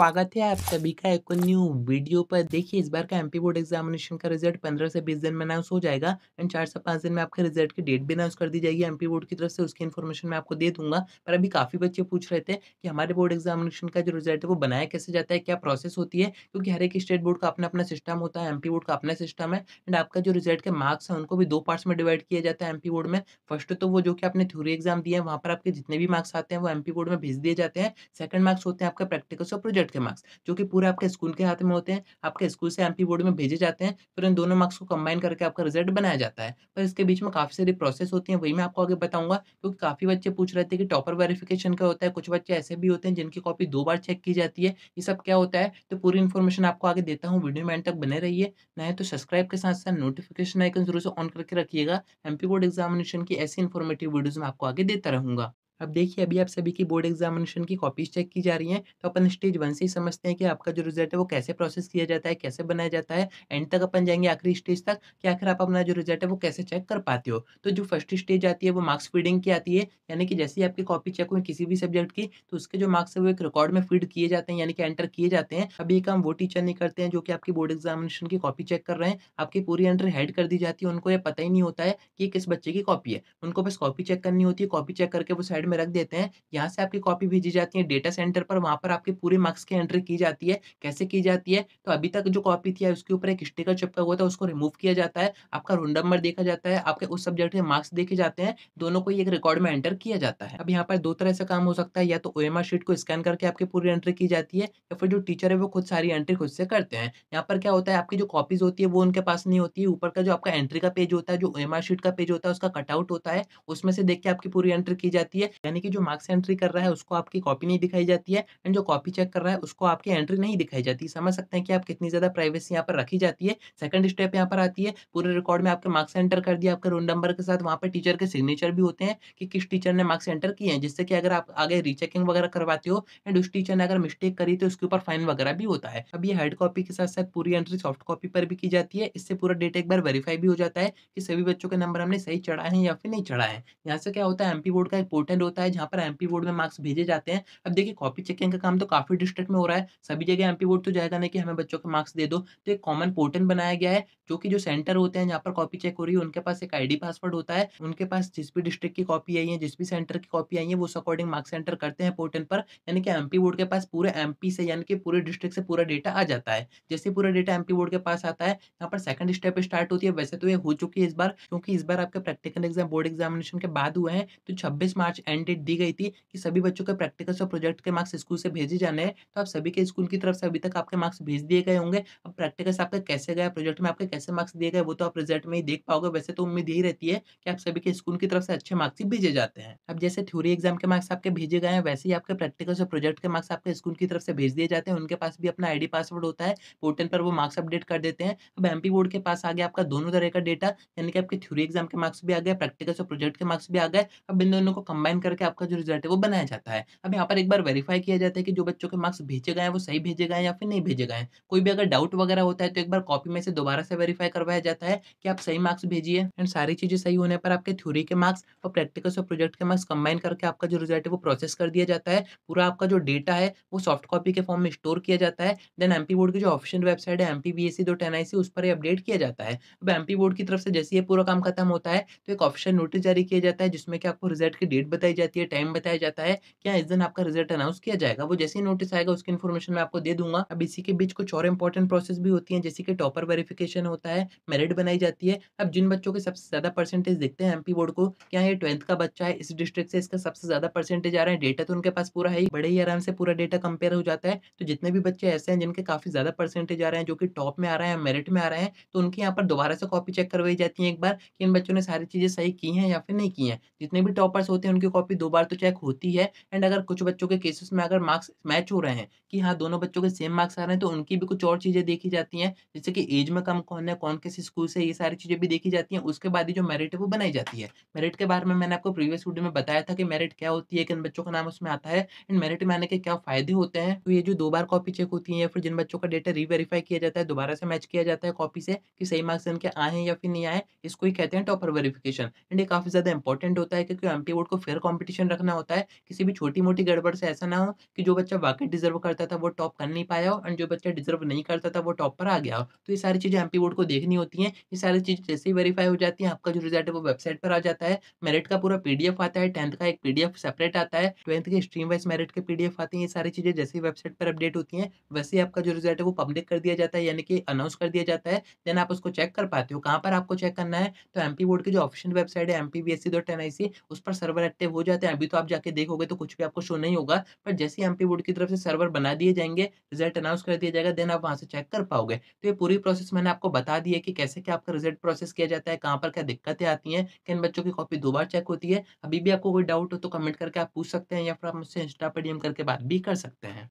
स्वागत है आप सभी का एक न्यू वीडियो पर देखिए इस बार का एमपी बोर्ड एग्जामिनेशन का रिजल्ट 15 से 20 दिन में अनाउंस हो जाएगा एंड चार से पाँच दिन में आपके रिजल्ट की डेट भी अनाउंस कर दी जाएगी एमपी बोर्ड की तरफ से उसकी इन्फॉर्मेशन मैं आपको दे दूंगा पर अभी काफ़ी बच्चे पूछ रहे थे कि हमारे बोर्ड एग्जामिनेशन का जो रिजल्ट है वो बनाया कैसे जाता है क्या प्रोसेस होती है क्योंकि हर एक स्टेट बोर्ड का अपना अपना सिस्टम होता है एम बोर्ड का अपना सिस्टम है एंड आपका जो रिजल्ट के मार्क्स हैं उनको भी दो पार्ट्स में डिवाइड किया जाता है एम बोर्ड में फर्स्ट तो वो जो कि आपने थ्योरी एग्जाम दिया है वहाँ पर आपके जितने भी मार्क्स आते हैं वो एम बोर्ड में भेज दिए जाते हैं सेकंड मार्क्स होते हैं आपका प्रैक्टिकल्स और प्रोजेक्ट के मार्क्स जो कि पूरे आपके स्कूल के हाथ में होते हैं आपके स्कूल से एमपी बोर्ड में भेजे जाते हैं फिर इन दोनों मार्क्स को कंबाइन करके आपका रिजल्ट बनाया जाता है पर इसके बीच में काफ़ी सारी प्रोसेस होती है वही मैं आपको आगे बताऊंगा क्योंकि काफ़ी बच्चे पूछ रहे थे कि टॉपर वेरिफिकेशन का होता है कुछ बच्चे ऐसे भी होते हैं जिनकी कॉपी दो बार चेक की जाती है ये सब क्या होता है तो पूरी इन्फॉर्मेशन आपको आगे देता हूँ वीडियो में एंड तक बने रहिए नए तो सब्सक्राइब के साथ साथ नोटिफिकेशन आइकन जरूर से ऑन करके रखिएगा एमपी बोर्ड एग्जामिनेशन की ऐसी इन्फॉर्मेटिव वीडियोज़ मैं आपको आगे देता रहूँगा अब देखिए अभी आप सभी की बोर्ड एग्जामिनेशन की कॉपीज चेक की जा रही हैं तो अपन स्टेज वन से ही समझते हैं कि आपका जो रिजल्ट है वो कैसे प्रोसेस किया जाता है कैसे बनाया जाता है एंड तक अपन जाएंगे आखिरी स्टेज तक कि आखिर आप अपना जो रिजल्ट है वो कैसे चेक कर पाते हो तो जो फर्स्ट स्टेज आती है वो मार्क्स फीडिंग की आती है यानी कि जैसे ही आपकी कॉपी चेक हुई किसी भी सब्जेक्ट की तो उसके जो मार्क्स है वो एक रिकॉर्ड में फीड किए जाते हैं यानी कि एंटर किए जाते हैं अभी एक काम वो टीचर नहीं करते हैं जो कि आपकी बोर्ड एग्जामिनेशन की कॉपी चेक कर रहे हैं आपकी पूरी एंट्री हेड कर दी जाती है उनको यह पता ही नहीं होता है कि किस बच्चे की कॉपी है उनको बस कॉपी चेक करनी होती है कॉपी चेक करके वो साइड में रख देते हैं यहाँ से आपकी कॉपी भेजी जाती है डेटा सेंटर पर वहाँ पर आपके पूरे मार्क्स की एंट्री की जाती है कैसे की जाती है तो अभी तक जो कॉपी थी उसके ऊपर एक स्टिकर चिपका हुआ था उसको रिमूव किया जाता है आपका रोल नंबर देखा जाता है आपके उस सब्जेक्ट के मार्क्स देखे जाते हैं दोनों को एक रिकॉर्ड में एंटर किया जाता है अब यहाँ पर दो तरह से काम हो सकता है या तो ओ शीट को स्कैन करके आपकी पूरी एंट्री की जाती है या फिर जो टीचर है वो खुद सारी एंट्री खुद से करते हैं यहाँ पर क्या होता है आपकी जो कॉपीज होती है वो उनके पास नहीं होती है ऊपर का जो आपका एंट्री का पेज होता है जो ओ शीट का पेज होता है उसका कटआउट होता है उसमें से देख के आपकी पूरी एंट्री की जाती है यानी कि जो मार्क्स एंट्री कर रहा है उसको आपकी कॉपी नहीं दिखाई जाती है एंड जो कॉपी चेक कर रहा है उसको आपकी एंट्री नहीं दिखाई जाती समझ सकते हैं कि आप कितनी ज़्यादा प्राइवेसी यहाँ पर रखी जाती है सेकंड स्टेप यहाँ पर आती है पूरे रिकॉर्ड में आपके मार्क्स एंटर कर दिया आपके रोल नंबर के साथ वहाँ पर टीचर के सिग्नेचर भी होते हैं कि किस टीचर ने मार्क्स एंटर किए हैं जिससे कि अगर आप आगे रीचेकिंग वगैरह करवाते हो एंड उस टीचर ने अगर मिस्टेक करी तो उसके ऊपर फाइन वगैरह भी होता है अब ये हार्ड कॉपी के साथ साथ पूरी एंट्री सॉफ्ट कॉपी पर भी की जाती है इससे पूरा डेटा एक बार वेरीफाई भी हो जाता है कि सभी बच्चों के नंबर हमने सही चढ़ा है या फिर नहीं चढ़ा है यहाँ से क्या होता है एमपी बोर्ड का एक पोर्टल होता है जहाँ पर एमपी बोर्ड में मार्क्स भेजे जाते हैं अब देखिए कॉपी चेकिंग का काम तो काफ़ी डिस्ट्रिक्ट में हो रहा है सभी जगह एमपी बोर्ड तो जाएगा नहीं कि हमें बच्चों के मार्क्स दे दो तो एक कॉमन पोर्टल बनाया गया है जो कि जो सेंटर होते हैं जहाँ पर कॉपी चेक हो रही है उनके पास एक आई पासवर्ड होता है उनके पास जिस भी डिस्ट्रिक्ट की कॉपी आई है जिस भी सेंटर की कॉपी आई है वो अकॉर्डिंग मार्क्स एंटर करते हैं पोर्टल पर यानी कि एम बोर्ड के पास पूरे एम से यानी कि पूरे डिस्ट्रिक्ट से पूरा डेटा आ जाता है जैसे पूरा डेटा एम बोर्ड के पास आता है यहाँ पर सेकंड स्टेप स्टार्ट होती है वैसे तो ये हो चुकी है इस बार क्योंकि इस बार आपके प्रैक्टिकल एग्जाम बोर्ड एग्जामिनेशन के बाद हुए हैं तो छब्बीस मार्च एंड एंड डेट दी गई थी कि सभी बच्चों के प्रैक्टिकल्स और प्रोजेक्ट के मार्क्स स्कूल से भेजे जाने हैं तो आप सभी के स्कूल की तरफ से अभी तक आपके मार्क्स भेज दिए गए होंगे अब प्रैक्टिकल्स आपके कैसे गए प्रोजेक्ट में आपके कैसे मार्क्स दिए गए वो तो आप रिजल्ट में ही देख पाओगे वैसे तो उम्मीद यही रहती है कि आप सभी के स्कूल की तरफ से अच्छे मार्क्स ही भेजे जाते हैं अब जैसे थ्योरी एग्जाम के मार्क्स आपके भेजे गए हैं वैसे ही आपके प्रैक्टिकल्स और प्रोजेक्ट के मार्क्स आपके स्कूल की तरफ से भेज दिए जाते हैं उनके पास भी अपना आई पासवर्ड होता है पोर्टल पर वो मार्क्स अपडेट कर देते हैं अब एम बोर्ड के पास आ गया आपका दोनों तरह का डेटा यानी कि आपके थ्योरी एग्जाम के मार्क्स भी आ गए प्रैक्टिकल्स और प्रोजेक्ट के मार्क्स भी आ गए अब इन दोनों को कंबाइन करके आपका जो रिजल्ट है वो बनाया जाता है अब यहाँ पर एक बार वेरीफाई किया जाता है कि जो बच्चों के मार्क्स भेजे गए हैं वो सही भेजे गए हैं या फिर नहीं भेजे गए हैं कोई भी अगर डाउट वगैरह होता है तो एक बार कॉपी में से दोबारा से वेरीफाई करवाया जाता है कि आप सही मार्क्स भेजिए एंड सारी चीज़ें सही होने पर आपके थ्योरी के मार्क्स और प्रैक्टिकल्स और प्रोजेक्ट के मार्क्स कंबाइन करके आपका जो रिजल्ट है वो प्रोसेस कर दिया जाता है पूरा आपका जो डेटा है वो सॉफ्ट कॉपी के फॉर्म में स्टोर किया जाता है देन एमपी बोर्ड की जो ऑफिशियल वेबसाइट है एम पी बी एस उस पर अपडेट किया जाता है अब एम बोर्ड की तरफ से जैसे ये पूरा काम खत्म होता है तो एक ऑप्शन नोटिस जारी किया जाता है जिसमें कि आपको रिजल्ट की डेट बताई बताई जाती है टाइम बताया जाता है क्या इस दिन आपका रिजल्ट अनाउंस किया जाएगा वो जैसे ही नोटिस आएगा उसकी इन्फॉर्मेशन मैं आपको दे दूंगा अब इसी के बीच कुछ और इंपॉर्टेंट प्रोसेस भी होती है जैसे कि टॉपर वेरिफिकेशन होता है मेरिट बनाई जाती है अब जिन बच्चों के सबसे ज्यादा परसेंटेज दिखते हैं एमपी बोर्ड को क्या ये ट्वेल्थ का बच्चा है इस डिस्ट्रिक्ट से इसका सबसे ज्यादा परसेंटेज आ रहा है डेटा तो उनके पास पूरा है बड़े ही आराम से पूरा डेटा कंपेयर हो जाता है तो जितने भी बच्चे ऐसे हैं जिनके काफी ज्यादा परसेंटेज आ रहे हैं जो कि टॉप में आ रहे हैं मेरिट में आ रहे हैं तो उनके यहाँ पर दोबारा से कॉपी चेक करवाई जाती है एक बार कि इन बच्चों ने सारी चीजें सही की हैं या फिर नहीं की हैं जितने भी टॉपर्स होते हैं उनकी कॉपी दो बार तो चेक होती है एंड अगर कुछ बच्चों के केसेस में अगर मार्क्स मैच हो रहे हैं कि हाँ दोनों बच्चों के सेम मार्क्स आ रहे हैं तो उनकी भी कुछ और चीज़ें देखी जाती हैं जैसे कि एज में कम कौन है कौन किस स्कूल से ये सारी चीज़ें भी देखी जाती हैं उसके बाद ही जो मेरिट है वो बनाई जाती है मेरिट के बारे में मैंने आपको प्रीवियस वीडियो में बताया था कि मेरिट क्या होती है किन बच्चों का नाम उसमें आता है एंड मेरिट में आने के क्या फ़ायदे होते हैं तो ये जो दो बार कॉपी चेक होती है या फिर जिन बच्चों का डेटा रीवेरीफाई किया जाता है दोबारा से मैच किया जाता है कॉपी से कि सही मार्क्स इनके आए हैं या फिर नहीं आए इसको ही कहते हैं टॉपर वेरिफिकेशन एंड ये काफ़ी ज़्यादा इंपॉर्टेंट होता है क्योंकि एम बोर्ड को फेयर कंपटीशन रखना होता है किसी भी छोटी मोटी गड़बड़ से ऐसा ना हो कि जो बच्चा वाकई डिजर्व करता था वो टॉप कर नहीं पाया हो एंड जो बच्चा डिजर्व नहीं करता था वो टॉप पर आ गया हो तो ये सारी चीज़ें एमपी बोर्ड को देखनी होती हैं ये सारी चीज़ जैसे ही वेरीफाई हो जाती है आपका जो रिजल्ट है वो वेबसाइट पर आ जाता है मेरिट का पूरा पीडीएफ आता है टेंथ का एक पीडीएफ सेपरेट आता है ट्वेंथ के स्ट्रीम वाइज मेरिट के पीडीएफ आते हैं ये सारी चीज़ें जैसे ही वेबसाइट पर अपडेट होती हैं वैसे ही आपका जो रिजल्ट है वो पब्लिक कर दिया जाता है यानी कि अनाउंस कर दिया जाता है देन आप उसको चेक कर पाते हो कहाँ पर आपको चेक करना है तो एमपी बोर्ड की जो ऑफिशियल वेबसाइट है एम डॉट एन उस पर सर्वर एक्टिव हो हो जाते हैं अभी तो आप जाके देखोगे तो कुछ भी आपको शो नहीं होगा पर जैसे एम बोर्ड की तरफ से सर्वर बना दिए जाएंगे रिजल्ट अनाउंस कर दिया जाएगा देन आप वहाँ से चेक कर पाओगे तो ये पूरी प्रोसेस मैंने आपको बता दी है कि कैसे क्या आपका रिजल्ट प्रोसेस किया जाता है कहाँ पर क्या दिक्कतें आती हैं किन बच्चों की कॉपी दो बार चेक होती है अभी भी आपको कोई डाउट हो तो कमेंट करके आप पूछ सकते हैं या फिर आप मुझसे इंस्टा पर डीएम करके बात भी कर सकते हैं